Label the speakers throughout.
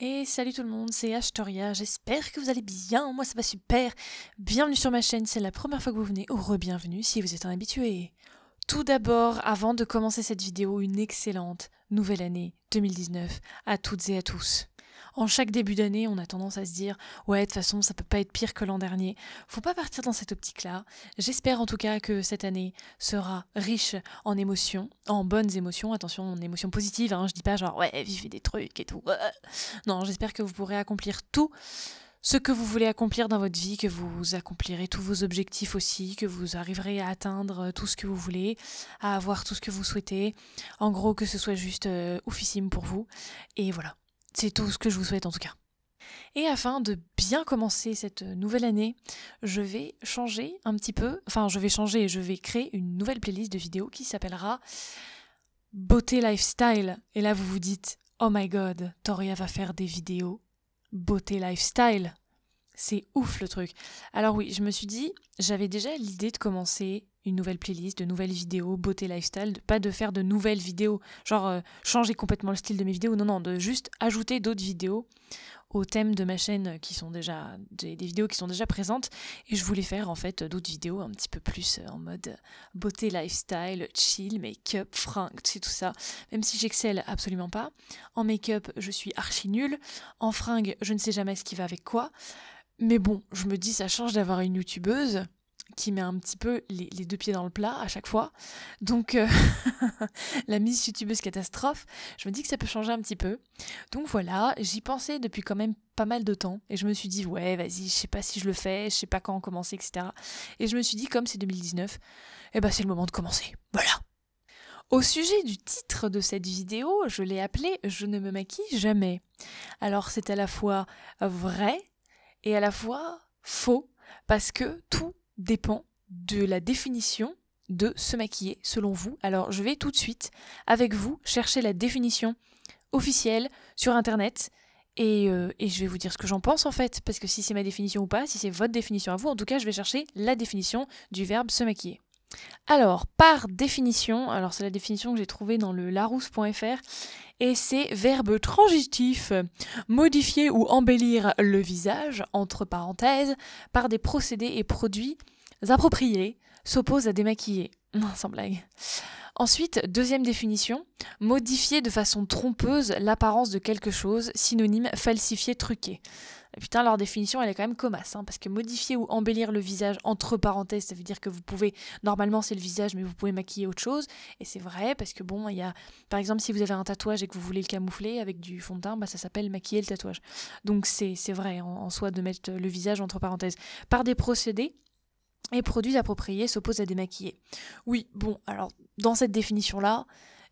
Speaker 1: Et salut tout le monde, c'est Ashtoria, j'espère que vous allez bien, moi ça va super Bienvenue sur ma chaîne, c'est la première fois que vous venez, ou re-bienvenue si vous êtes un habitué Tout d'abord, avant de commencer cette vidéo, une excellente nouvelle année 2019 à toutes et à tous en chaque début d'année, on a tendance à se dire ouais, de toute façon, ça peut pas être pire que l'an dernier. Faut pas partir dans cette optique-là. J'espère en tout cas que cette année sera riche en émotions, en bonnes émotions. Attention, en émotions positives. Hein, je dis pas genre ouais, vivez des trucs et tout. Non, j'espère que vous pourrez accomplir tout ce que vous voulez accomplir dans votre vie, que vous accomplirez tous vos objectifs aussi, que vous arriverez à atteindre euh, tout ce que vous voulez, à avoir tout ce que vous souhaitez. En gros, que ce soit juste euh, oufissime pour vous. Et voilà. C'est tout ce que je vous souhaite en tout cas. Et afin de bien commencer cette nouvelle année, je vais changer un petit peu, enfin je vais changer, et je vais créer une nouvelle playlist de vidéos qui s'appellera Beauté Lifestyle. Et là vous vous dites, oh my god, Toria va faire des vidéos Beauté Lifestyle. C'est ouf le truc. Alors oui, je me suis dit, j'avais déjà l'idée de commencer une nouvelle playlist, de nouvelles vidéos, beauté lifestyle, pas de faire de nouvelles vidéos, genre euh, changer complètement le style de mes vidéos, non, non, de juste ajouter d'autres vidéos au thème de ma chaîne euh, qui sont déjà des, vidéos qui sont déjà présentes et je voulais faire en fait d'autres vidéos un petit peu plus euh, en mode beauté lifestyle, chill, make-up, fringues, c'est tout ça. Même si j'excelle absolument pas, en make-up, je suis archi nulle, en fringues, je ne sais jamais ce qui va avec quoi. Mais bon, je me dis ça change d'avoir une youtubeuse qui met un petit peu les, deux pieds dans le plat à chaque fois. Donc euh, la mise youtubeuse catastrophe, je me dis que ça peut changer un petit peu. Donc voilà, j'y pensais depuis quand même pas mal de temps et je me suis dit ouais vas-y je sais pas si je le fais, je sais pas quand commencer etc. Et je me suis dit comme c'est 2019, eh ben c'est le moment de commencer. Voilà. Au sujet du titre de cette vidéo, je l'ai appelé Je ne me maquille jamais. Alors c'est à la fois vrai et à la fois faux, parce que tout dépend de la définition de se maquiller selon vous. Alors je vais tout de suite avec vous chercher la définition officielle sur Internet euh, et, je vais vous dire ce que j'en pense en fait, parce que si c'est ma définition ou pas, si c'est votre définition à vous, en tout cas je vais chercher la définition du verbe se maquiller. Alors par définition, alors c'est la définition que j'ai trouvée dans le larousse.fr et ces verbes transitifs « modifier ou embellir le visage, entre parenthèses, par des procédés et produits appropriés, s'opposent à démaquiller. Non, sans blague. Ensuite, deuxième définition, modifier de façon trompeuse l'apparence de quelque chose, synonyme falsifier, truqué. Putain, leur définition, elle est quand même comasse, hein, parce que modifier ou embellir le visage, entre parenthèses, ça veut dire que vous pouvez, normalement c'est le visage, mais vous pouvez maquiller autre chose, et c'est vrai, parce que bon, il y a, par exemple, si vous avez un tatouage et que vous voulez le camoufler avec du fond de teint, bah, ça s'appelle maquiller le tatouage. Donc c'est vrai, en, soi, de mettre le visage, entre parenthèses. Par des procédés, et produits appropriés s'opposent à des Oui, bon, alors dans cette définition-là,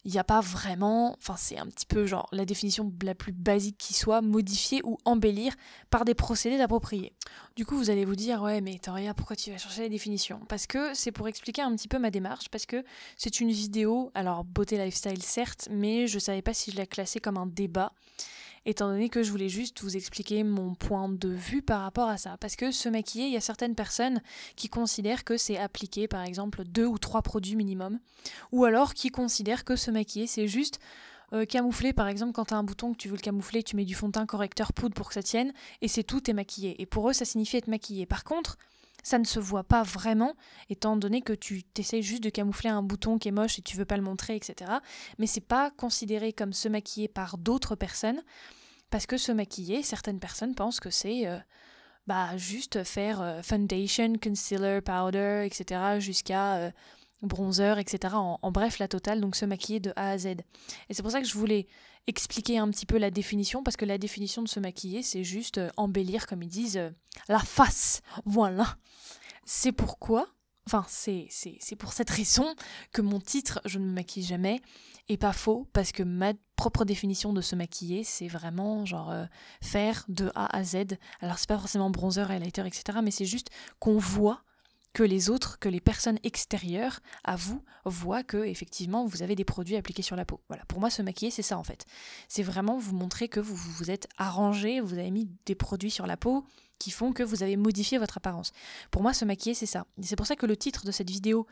Speaker 1: il n'y a pas vraiment, enfin c'est un petit peu genre la définition la plus basique qui soit, modifier ou embellir par des procédés appropriés. Du coup, vous allez vous dire, ouais, mais Thoria, pourquoi tu vas chercher la définition Parce que c'est pour expliquer un petit peu ma démarche, parce que c'est une vidéo, alors beauté lifestyle certes, mais je savais pas si je la classais comme un débat étant donné que je voulais juste vous expliquer mon point de vue par rapport à ça. Parce que se maquiller, il y a certaines personnes qui considèrent que c'est appliquer par exemple deux ou trois produits minimum, ou alors qui considèrent que se maquiller, c'est juste euh, camoufler, par exemple, quand tu as un bouton que tu veux le camoufler, tu mets du fond de teint, correcteur, poudre pour que ça tienne, et c'est tout, t'es maquillé. Et pour eux, ça signifie être maquillé. Par contre, ça ne se voit pas vraiment, étant donné que tu t'essayes juste de camoufler un bouton qui est moche et tu veux pas le montrer, etc. Mais c'est pas considéré comme se maquiller par d'autres personnes, parce que se maquiller, certaines personnes pensent que c'est euh, bah, juste faire euh, foundation, concealer, powder, etc. jusqu'à euh, bronzeur etc. En, bref, la totale, donc se maquiller de A à Z. Et c'est pour ça que je voulais expliquer un petit peu la définition, parce que la définition de se maquiller, c'est juste euh, embellir, comme ils disent, euh, la face. Voilà. C'est pourquoi, enfin, c'est, pour cette raison que mon titre Je ne me maquille jamais est pas faux, parce que ma propre définition de se maquiller, c'est vraiment genre euh, faire de A à Z. Alors, c'est pas forcément bronzer, highlighter, etc., mais c'est juste qu'on voit que les autres, que les personnes extérieures à vous voient que effectivement vous avez des produits appliqués sur la peau. Voilà, pour moi se maquiller c'est ça en fait. C'est vraiment vous montrer que vous vous êtes arrangé, vous avez mis des produits sur la peau qui font que vous avez modifié votre apparence. Pour moi se maquiller c'est ça. C'est pour ça que le titre de cette vidéo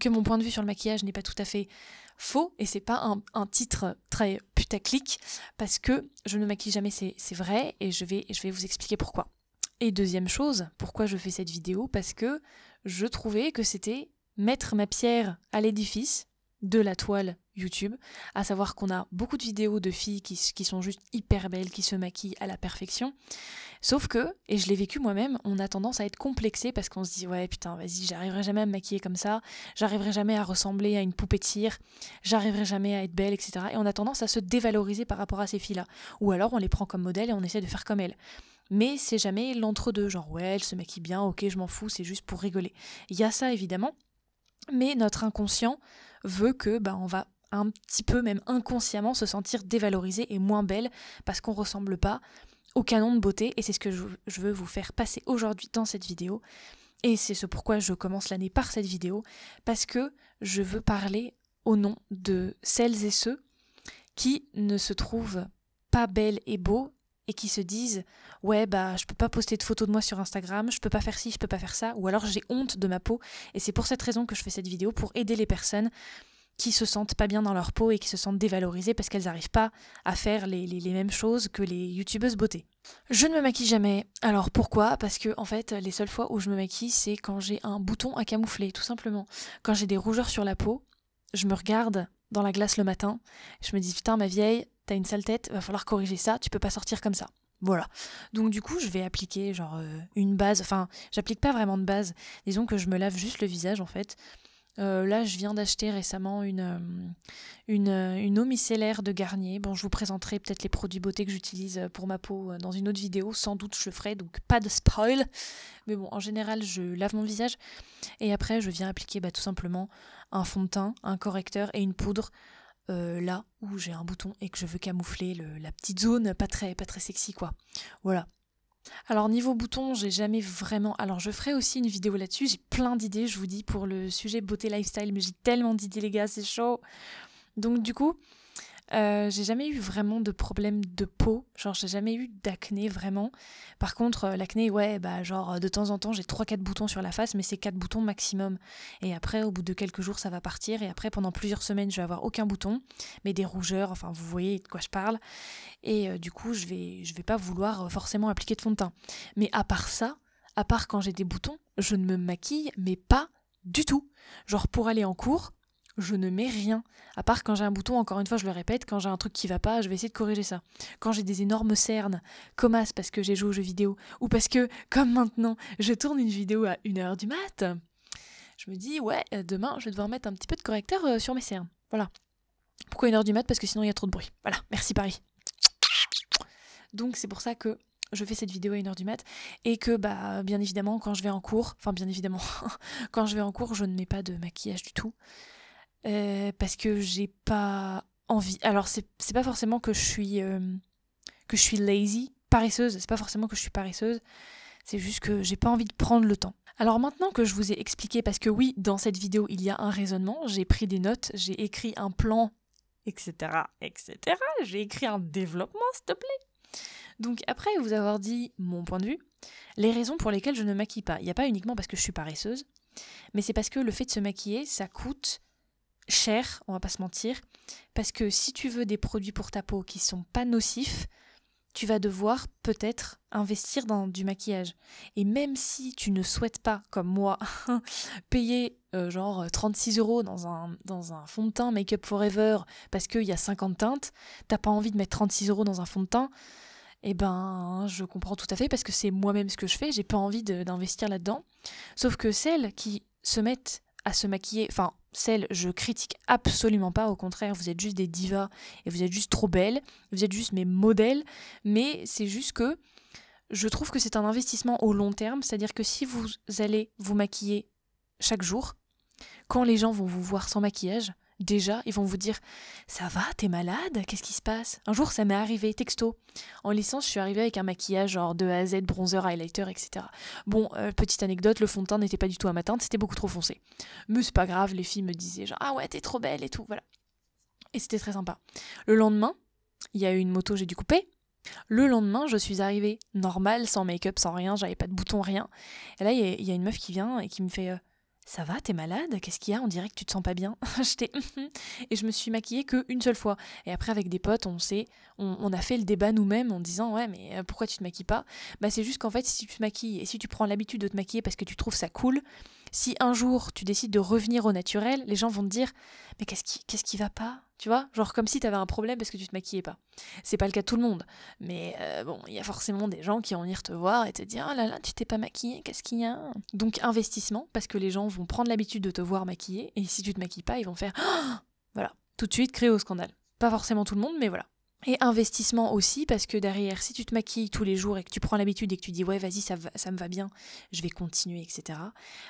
Speaker 1: que mon point de vue sur le maquillage n'est pas tout à fait faux et c'est pas un, titre très putaclic parce que je ne maquille jamais, c'est vrai et je vais, je vais vous expliquer pourquoi. Et deuxième chose, pourquoi je fais cette vidéo Parce que je trouvais que c'était mettre ma pierre à l'édifice de la toile YouTube, à savoir qu'on a beaucoup de vidéos de filles qui, sont juste hyper belles, qui se maquillent à la perfection. Sauf que, et je l'ai vécu moi-même, on a tendance à être complexé parce qu'on se dit ouais putain vas-y j'arriverai jamais à me maquiller comme ça, j'arriverai jamais à ressembler à une poupée de cire, j'arriverai jamais à être belle, etc. Et on a tendance à se dévaloriser par rapport à ces filles-là. Ou alors on les prend comme modèles et on essaie de faire comme elles mais c'est jamais l'entre-deux, genre ouais, elle se maquille bien, ok, je m'en fous, c'est juste pour rigoler. Il y a ça évidemment, mais notre inconscient veut que bah, on va un petit peu, même inconsciemment, se sentir dévalorisé et moins belle parce qu'on ressemble pas au canon de beauté, et c'est ce que je veux vous faire passer aujourd'hui dans cette vidéo. Et c'est ce pourquoi je commence l'année par cette vidéo, parce que je veux parler au nom de celles et ceux qui ne se trouvent pas belles et beaux et qui se disent ouais bah je peux pas poster de photos de moi sur Instagram, je peux pas faire ci, je peux pas faire ça ou alors j'ai honte de ma peau et c'est pour cette raison que je fais cette vidéo pour aider les personnes qui se sentent pas bien dans leur peau et qui se sentent dévalorisées parce qu'elles n'arrivent pas à faire les, mêmes choses que les youtubeuses beauté. Je ne me maquille jamais. Alors pourquoi Parce que en fait, les seules fois où je me maquille, c'est quand j'ai un bouton à camoufler, tout simplement. Quand j'ai des rougeurs sur la peau, je me regarde dans la glace le matin. Je me dis putain ma vieille, t'as une sale tête, va falloir corriger ça, tu peux pas sortir comme ça. Voilà. Donc du coup, je vais appliquer genre euh, une base, enfin, j'applique pas vraiment de base. Disons que je me lave juste le visage en fait. Euh, là, je viens d'acheter récemment une, euh, une, une, eau micellaire de Garnier. Bon, je vous présenterai peut-être les produits beauté que j'utilise pour ma peau dans une autre vidéo. Sans doute, je le ferai, donc pas de spoil. Mais bon, en général, je lave mon visage. Et après, je viens appliquer bah, tout simplement un fond de teint, un correcteur et une poudre euh, là où j'ai un bouton et que je veux camoufler la petite zone pas très, pas très sexy quoi. Voilà. Alors niveau bouton, j'ai jamais vraiment. Alors je ferai aussi une vidéo là-dessus. J'ai plein d'idées, je vous dis, pour le sujet beauté lifestyle, mais j'ai tellement d'idées les gars, c'est chaud. Donc du coup, euh, j'ai jamais eu vraiment de problème de peau, genre j'ai jamais eu d'acné vraiment. Par contre, euh, l'acné, ouais, bah genre euh, de temps en temps j'ai 3-4 boutons sur la face, mais c'est 4 boutons maximum. Et après, au bout de quelques jours, ça va partir. Et après, pendant plusieurs semaines, je vais avoir aucun bouton, mais des rougeurs, enfin vous voyez de quoi je parle. Et du coup, je vais, je vais pas vouloir forcément appliquer de fond de teint. Mais à part ça, à part quand j'ai des boutons, je ne me maquille, mais pas du tout. Genre pour aller en cours, je ne mets rien. À part quand j'ai un bouton, encore une fois, je le répète, quand j'ai un truc qui va pas, je vais essayer de corriger ça. Quand j'ai des énormes cernes, comme as parce que j'ai joué aux jeux vidéo, ou parce que, comme maintenant, je tourne une vidéo à 1h du mat, je me dis, ouais, euh, demain, je vais devoir mettre un petit peu de correcteur euh, sur mes cernes. Voilà. Pourquoi 1h du mat Parce que sinon, il y a trop de bruit. Voilà, merci Paris. Donc, c'est pour ça que je fais cette vidéo à 1h du mat et que bah bien évidemment quand je vais en cours, enfin bien évidemment quand je vais en cours, je ne mets pas de maquillage du tout. Euh, parce que j'ai pas envie. Alors, c'est pas forcément que je suis, euh, que je suis lazy, paresseuse, c'est pas forcément que je suis paresseuse, c'est juste que j'ai pas envie de prendre le temps. Alors maintenant que je vous ai expliqué, parce que oui, dans cette vidéo, il y a un raisonnement, j'ai pris des notes, j'ai écrit un plan, etc., etc., j'ai écrit un développement, s'il te plaît. Donc après vous avoir dit mon point de vue, les raisons pour lesquelles je ne maquille pas, il n'y a pas uniquement parce que je suis paresseuse, mais c'est parce que le fait de se maquiller, ça coûte cher, on va pas se mentir, parce que si tu veux des produits pour ta peau qui sont pas nocifs, tu vas devoir peut-être investir dans du maquillage. Et même si tu ne souhaites pas, comme moi, payer euh, genre 36 euros dans un, dans un fond de teint Make Up Forever parce qu'il y a 50 teintes, t'as pas envie de mettre 36 euros dans un fond de teint, et eh ben je comprends tout à fait parce que c'est moi-même ce que je fais, j'ai pas envie d'investir là-dedans. Sauf que celles qui se mettent à se maquiller. Enfin, celle, je critique absolument pas. Au contraire, vous êtes juste des divas et vous êtes juste trop belles. Vous êtes juste mes modèles. Mais c'est juste que je trouve que c'est un investissement au long terme. C'est-à-dire que si vous allez vous maquiller chaque jour, quand les gens vont vous voir sans maquillage, déjà, ils vont vous dire Ça va, t'es malade Qu'est-ce qui se passe Un jour, ça m'est arrivé, texto. En licence, je suis arrivée avec un maquillage genre de A à Z, bronzer, highlighter, etc. Bon, euh, petite anecdote, le fond de teint n'était pas du tout à ma teinte, c'était beaucoup trop foncé. Mais c'est pas grave, les filles me disaient genre Ah ouais, t'es trop belle et tout, voilà. Et c'était très sympa. Le lendemain, il y a eu une moto, j'ai dû couper. Le lendemain, je suis arrivée normale, sans make-up, sans rien, j'avais pas de bouton, rien. Et là, il y, a une meuf qui vient et qui me fait euh, ça va, t'es malade Qu'est-ce qu'il y a On dirait que tu te sens pas bien. J'étais hum, hum. et je me suis maquillée qu'une seule fois. Et après avec des potes, on sait, on, a fait le débat nous-mêmes en disant ouais mais euh, pourquoi tu te maquilles pas Bah c'est juste qu'en fait si tu te maquilles et si tu prends l'habitude de te maquiller parce que tu trouves ça cool, si un jour tu décides de revenir au naturel, les gens vont te dire Mais qu'est-ce qui, qu'est-ce qui va pas Tu vois Genre comme si t'avais un problème parce que tu te maquillais pas. C'est pas le cas de tout le monde. Mais euh, bon, il y a forcément des gens qui vont venir te voir et te dire ah là là, tu t'es pas maquillée, qu'est-ce qu'il y a Donc investissement, parce que les gens vont prendre l'habitude de te voir maquillée et si tu te maquilles pas, ils vont faire oh! Voilà. Tout de suite, créé au scandale. Pas forcément tout le monde, mais voilà. Et investissement aussi, parce que derrière, si tu te maquilles tous les jours et que tu prends l'habitude et que tu dis ouais, vas-y, ça, ça me va bien, je vais continuer, etc.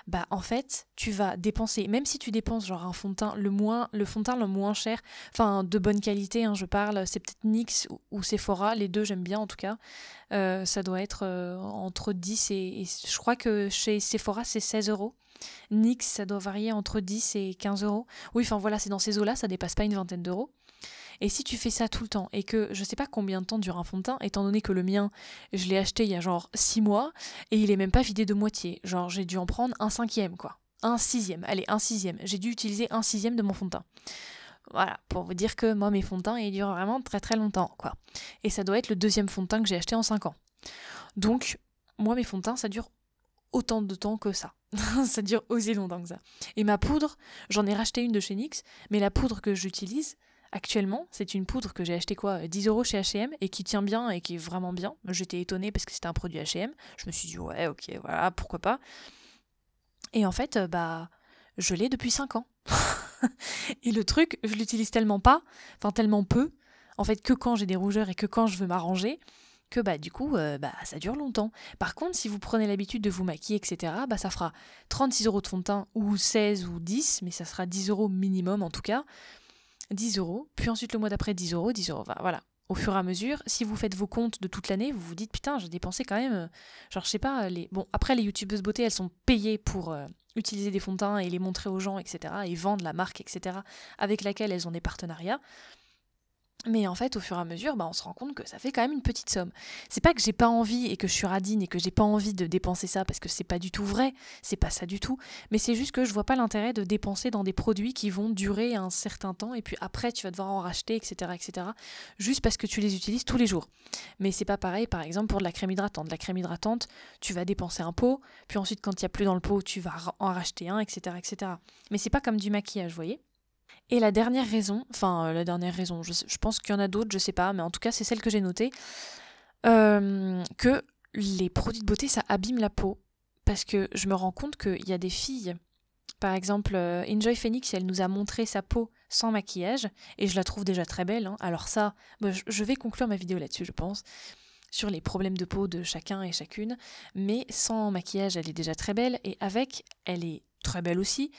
Speaker 1: Bah en fait, tu vas dépenser, même si tu dépenses genre un fond de teint le moins, le fond de teint le moins cher, enfin de bonne qualité, hein, je parle, c'est peut-être NYX ou, Sephora, les deux j'aime bien en tout cas. Euh, ça doit être euh, entre 10 et, et je crois que chez Sephora c'est 16 euros. NYX, ça doit varier entre 10 et 15 euros. Oui, enfin voilà, c'est dans ces eaux-là, ça dépasse pas une vingtaine d'euros. Et si tu fais ça tout le temps et que je sais pas combien de temps dure un fond de teint, étant donné que le mien, je l'ai acheté il y a genre 6 mois et il est même pas vidé de moitié. Genre j'ai dû en prendre un cinquième quoi. Un sixième, allez, un sixième. J'ai dû utiliser un sixième de mon fond de teint. Voilà, pour vous dire que moi mes fonds de teint ils durent vraiment très très longtemps quoi. Et ça doit être le deuxième fond de teint que j'ai acheté en 5 ans. Donc moi mes fonds de teint ça dure autant de temps que ça. ça dure aussi longtemps que ça. Et ma poudre, j'en ai racheté une de chez NYX, mais la poudre que j'utilise, Actuellement, c'est une poudre que j'ai acheté quoi 10 euh, euros chez HM et qui tient bien et qui est vraiment bien. J'étais étonnée parce que c'était un produit HM. Je me suis dit, ouais, ok, voilà, pourquoi pas. Et en fait, euh, bah, je l'ai depuis 5 ans. et le truc, je l'utilise tellement pas, enfin tellement peu, en fait, que quand j'ai des rougeurs et que quand je veux m'arranger, que bah du coup euh, bah ça dure longtemps. Par contre, si vous prenez l'habitude de vous maquiller, etc., bah ça fera 36 euros de fond de teint ou 16 ou 10, mais ça sera 10 euros minimum en tout cas. 10 euros, puis ensuite le mois d'après 10 euros, 10 euros, voilà. Au fur et à mesure, si vous faites vos comptes de toute l'année, vous vous dites putain, j'ai dépensé quand même, euh, genre je sais pas, les bon après les youtubeuses beauté, elles sont payées pour euh, utiliser des fonds de teint et les montrer aux gens, etc. et vendre la marque, etc. avec laquelle elles ont des partenariats. Mais en fait, au fur et à mesure, bah, on se rend compte que ça fait quand même une petite somme. C'est pas que j'ai pas envie et que je suis radine et que j'ai pas envie de dépenser ça parce que c'est pas du tout vrai, c'est pas ça du tout. Mais c'est juste que je vois pas l'intérêt de dépenser dans des produits qui vont durer un certain temps et puis après tu vas devoir en racheter, etc., etc. Juste parce que tu les utilises tous les jours. Mais c'est pas pareil, par exemple pour de la crème hydratante. De la crème hydratante, tu vas dépenser un pot, puis ensuite quand il y a plus dans le pot, tu vas en racheter un, etc., etc. Mais c'est pas comme du maquillage, vous voyez. Et la dernière raison, enfin euh, la dernière raison, je, pense qu'il y en a d'autres, je sais pas, mais en tout cas c'est celle que j'ai notée, euh, que les produits de beauté ça abîme la peau. Parce que je me rends compte qu'il y a des filles, par exemple euh, Enjoy Phoenix, elle nous a montré sa peau sans maquillage, et je la trouve déjà très belle. Hein. Alors ça, je vais conclure ma vidéo là-dessus, je pense sur les problèmes de peau de chacun et chacune, mais sans maquillage, elle est déjà très belle et avec, elle est très belle aussi,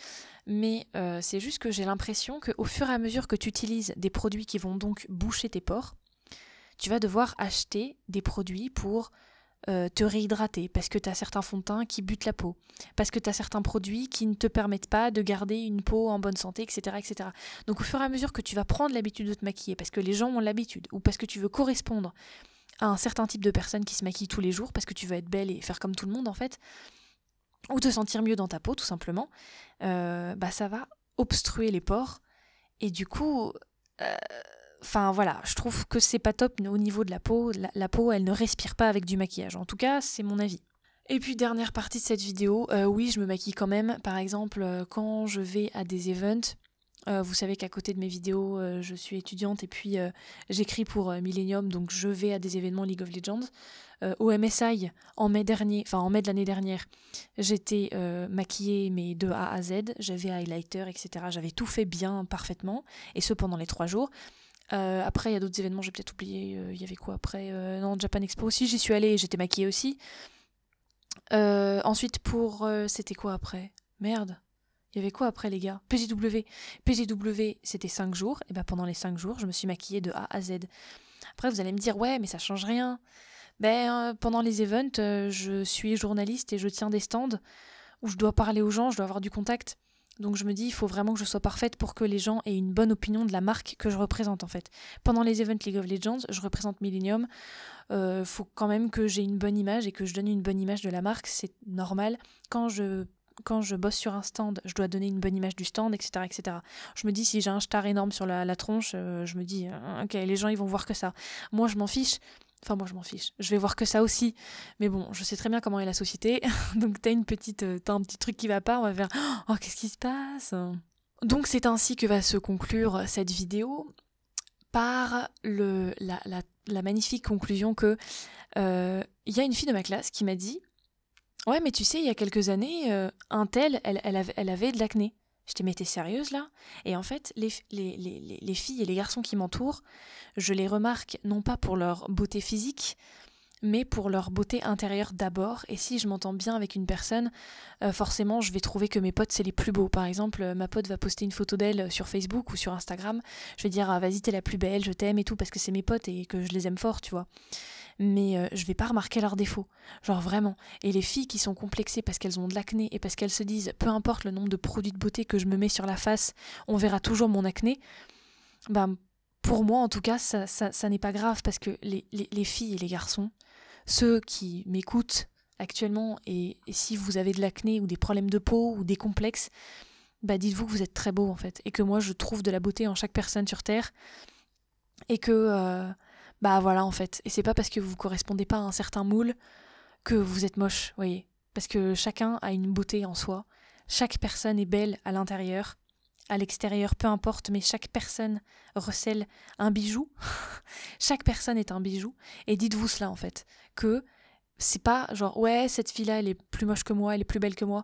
Speaker 1: mais euh, c'est juste que j'ai l'impression qu'au fur et à mesure que tu utilises des produits qui vont donc boucher tes pores, tu vas devoir acheter des produits pour euh, te réhydrater, parce que tu as certains fonds de qui butent la peau, parce que tu as certains produits qui ne te permettent pas de garder une peau en bonne santé, etc. etc. Donc au fur et à mesure que tu vas prendre l'habitude de te maquiller, parce que les gens ont l'habitude, ou parce que tu veux correspondre à un certain type de personne qui se maquille tous les jours, parce que tu veux être belle et faire comme tout le monde en fait, ou te sentir mieux dans ta peau tout simplement, euh, bah ça va obstruer les pores et du coup, euh, enfin voilà, je trouve que c'est pas top au niveau de la peau. La, peau, elle ne respire pas avec du maquillage. En tout cas, c'est mon avis. Et puis dernière partie de cette vidéo, euh, oui, je me maquille quand même. Par exemple, quand je vais à des events, vous savez qu'à côté de mes vidéos, je suis étudiante et puis j'écris pour Millennium, donc je vais à des événements League of Legends. Euh, au MSI en mai dernier, enfin en mai de l'année dernière, j'étais euh, maquillée mais de A à Z, j'avais highlighter, etc. J'avais tout fait bien, parfaitement, et ce pendant les trois jours. Euh, après, il y a d'autres événements, j'ai peut-être oublié, il y avait quoi après Non, Japan Expo aussi, j'y suis allée, j'étais maquillée aussi. ensuite, pour... c'était quoi après Merde il y avait quoi après, les gars PGW. PGW, c'était cinq jours. Et ben pendant les cinq jours, je me suis maquillée de A à Z. Après, vous allez me dire, ouais, mais ça change rien. Ben, euh, pendant les events, euh, je suis journaliste et je tiens des stands où je dois parler aux gens, je dois avoir du contact. Donc je me dis, il faut vraiment que je sois parfaite pour que les gens aient une bonne opinion de la marque que je représente en fait. Pendant les events League of Legends, je représente Millennium. Il euh, faut quand même que j'ai une bonne image et que je donne une bonne image de la marque, c'est normal. Quand je quand je bosse sur un stand, je dois donner une bonne image du stand, etc. etc. Je me dis, si j'ai un star énorme sur la, la tronche, je me dis, ok, les gens, ils vont voir que ça. Moi, je m'en fiche. Enfin, moi, je m'en fiche. Je vais voir que ça aussi. Mais bon, je sais très bien comment est la société. Donc, t'as une petite, euh, t'as un petit truc qui va pas. On va faire, oh, qu'est-ce qui se passe? Donc, c'est ainsi que va se conclure euh, cette vidéo par le, la, la, magnifique conclusion que euh, il y a une fille de ma classe qui m'a dit, ouais, mais tu sais, il y a quelques années, un tel, elle, elle avait de l'acné. Je te mettais sérieuse là Et en fait, les, filles et les garçons qui m'entourent, je les remarque non pas pour leur beauté physique, mais pour leur beauté intérieure d'abord. Et si je m'entends bien avec une personne, euh, forcément, je vais trouver que mes potes, c'est les plus beaux. Par exemple, euh, ma pote va poster une photo d'elle euh, sur Facebook ou sur Instagram. Je vais dire, ah, vas-y, t'es la plus belle, je t'aime et tout, parce que c'est mes potes et que je les aime fort, tu vois. Mais je vais pas remarquer leurs défauts. Genre vraiment. Et les filles qui sont complexées parce qu'elles ont de l'acné et parce qu'elles se disent, peu importe le nombre de produits de beauté que je me mets sur la face, on verra toujours mon acné. Bah, pour moi, en tout cas, ça, n'est pas grave parce que les filles et les garçons, ceux qui m'écoutent actuellement, et, si vous avez de l'acné ou des problèmes de peau ou des complexes, bah dites-vous que vous êtes très beau en fait, et que moi je trouve de la beauté en chaque personne sur Terre, et que euh, bah voilà en fait, et c'est pas parce que vous correspondez pas à un certain moule que vous êtes moche, voyez, parce que chacun a une beauté en soi, chaque personne est belle à l'intérieur, à l'extérieur, peu importe, mais chaque personne recèle un bijou. chaque personne est un bijou. Et dites-vous cela en fait, que c'est pas genre ouais cette fille là elle est plus moche que moi, elle est plus belle que moi.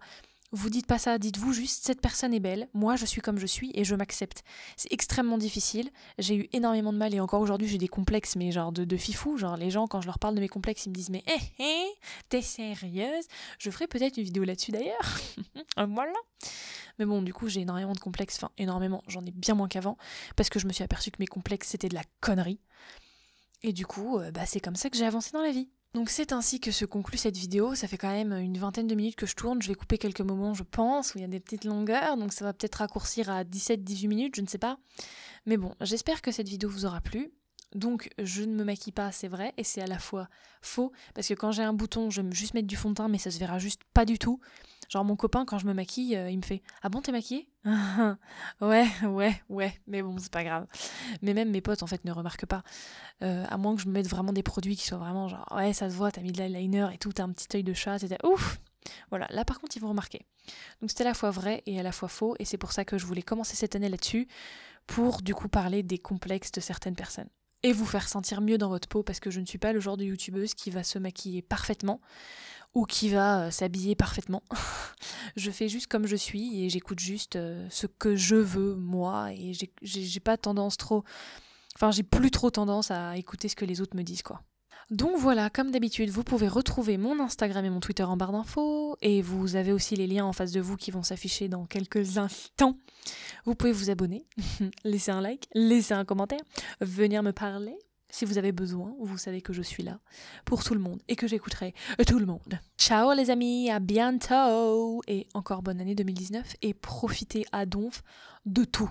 Speaker 1: Vous dites pas ça, dites-vous juste cette personne est belle, moi je suis comme je suis et je m'accepte. C'est extrêmement difficile, j'ai eu énormément de mal et encore aujourd'hui j'ai des complexes, mais genre de, de, fifou, genre les gens quand je leur parle de mes complexes ils me disent mais hé eh, hé, eh, t'es sérieuse Je ferai peut-être une vidéo là-dessus d'ailleurs. Euh, voilà. Mais bon, du coup j'ai énormément de complexes, enfin énormément, j'en ai bien moins qu'avant, parce que je me suis aperçue que mes complexes c'était de la connerie. Et du coup, euh, bah, c'est comme ça que j'ai avancé dans la vie. Donc c'est ainsi que se conclut cette vidéo, ça fait quand même une vingtaine de minutes que je tourne, je vais couper quelques moments je pense, où il y a des petites longueurs, donc ça va peut-être raccourcir à 17-18 minutes, je ne sais pas. Mais bon, j'espère que cette vidéo vous aura plu. Donc je ne me maquille pas, c'est vrai, et c'est à la fois faux, parce que quand j'ai un bouton, je vais juste mettre du fond de teint, mais ça se verra juste pas du tout. Genre mon copain quand je me maquille, euh, il me fait "Ah bon, t'es maquillée Ouais, ouais, ouais, mais bon, c'est pas grave. Mais même mes potes en fait ne remarquent pas euh, à moins que je me mette vraiment des produits qui soient vraiment genre "Ouais, ça se voit, t'as mis de l'eyeliner et tout, t'as un petit œil de chat, etc ouf." Voilà, là par contre, ils vont remarquer. Donc c'était à la fois vrai et à la fois faux et c'est pour ça que je voulais commencer cette année là-dessus pour du coup parler des complexes de certaines personnes et vous faire sentir mieux dans votre peau parce que je ne suis pas le genre de youtubeuse qui va se maquiller parfaitement ou qui va euh, s'habiller parfaitement. je fais juste comme je suis et j'écoute juste euh, ce que je veux moi et j'ai pas tendance trop. Enfin, j'ai plus trop tendance à écouter ce que les autres me disent quoi. Donc voilà, comme d'habitude, vous pouvez retrouver mon Instagram et mon Twitter en barre d'infos, et vous avez aussi les liens en face de vous qui vont s'afficher dans quelques instants. Vous pouvez vous abonner, laisser un like, laisser un commentaire, venir me parler. Si vous avez besoin, vous savez que je suis là pour tout le monde et que j'écouterai tout le monde. Ciao les amis, à bientôt et encore bonne année 2019 et profitez à donf de tout.